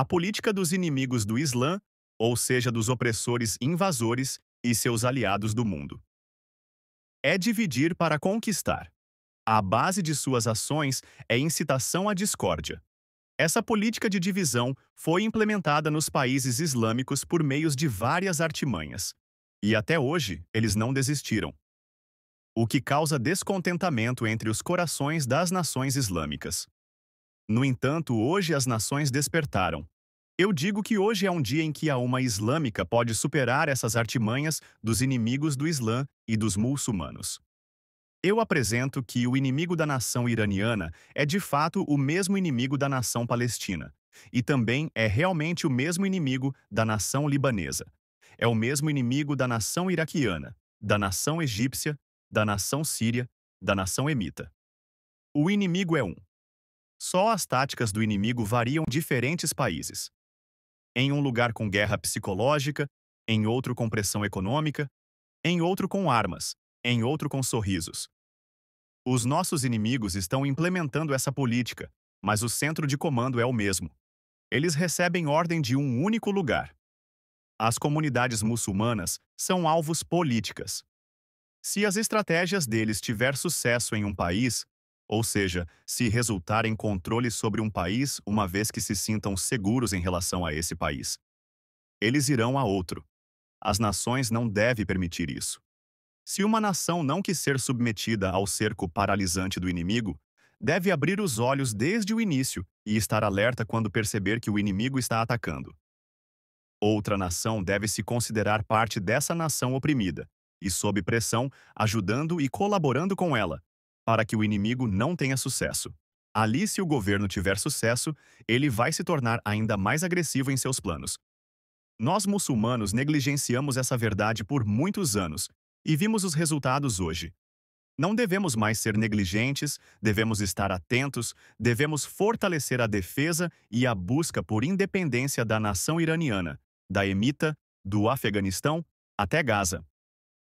A política dos inimigos do Islã, ou seja, dos opressores invasores e seus aliados do mundo. É dividir para conquistar. A base de suas ações é incitação à discórdia. Essa política de divisão foi implementada nos países islâmicos por meios de várias artimanhas. E até hoje, eles não desistiram. O que causa descontentamento entre os corações das nações islâmicas. No entanto, hoje as nações despertaram. Eu digo que hoje é um dia em que a uma islâmica pode superar essas artimanhas dos inimigos do Islã e dos muçulmanos. Eu apresento que o inimigo da nação iraniana é de fato o mesmo inimigo da nação palestina, e também é realmente o mesmo inimigo da nação libanesa. É o mesmo inimigo da nação iraquiana, da nação egípcia, da nação síria, da nação emita. O inimigo é um. Só as táticas do inimigo variam diferentes países. Em um lugar com guerra psicológica, em outro com pressão econômica, em outro com armas, em outro com sorrisos. Os nossos inimigos estão implementando essa política, mas o centro de comando é o mesmo. Eles recebem ordem de um único lugar. As comunidades muçulmanas são alvos políticas. Se as estratégias deles tiver sucesso em um país, ou seja, se resultar em controle sobre um país uma vez que se sintam seguros em relação a esse país. Eles irão a outro. As nações não devem permitir isso. Se uma nação não quis ser submetida ao cerco paralisante do inimigo, deve abrir os olhos desde o início e estar alerta quando perceber que o inimigo está atacando. Outra nação deve se considerar parte dessa nação oprimida e, sob pressão, ajudando e colaborando com ela, para que o inimigo não tenha sucesso. Ali, se o governo tiver sucesso, ele vai se tornar ainda mais agressivo em seus planos. Nós muçulmanos negligenciamos essa verdade por muitos anos e vimos os resultados hoje. Não devemos mais ser negligentes, devemos estar atentos, devemos fortalecer a defesa e a busca por independência da nação iraniana, da Emita, do Afeganistão até Gaza.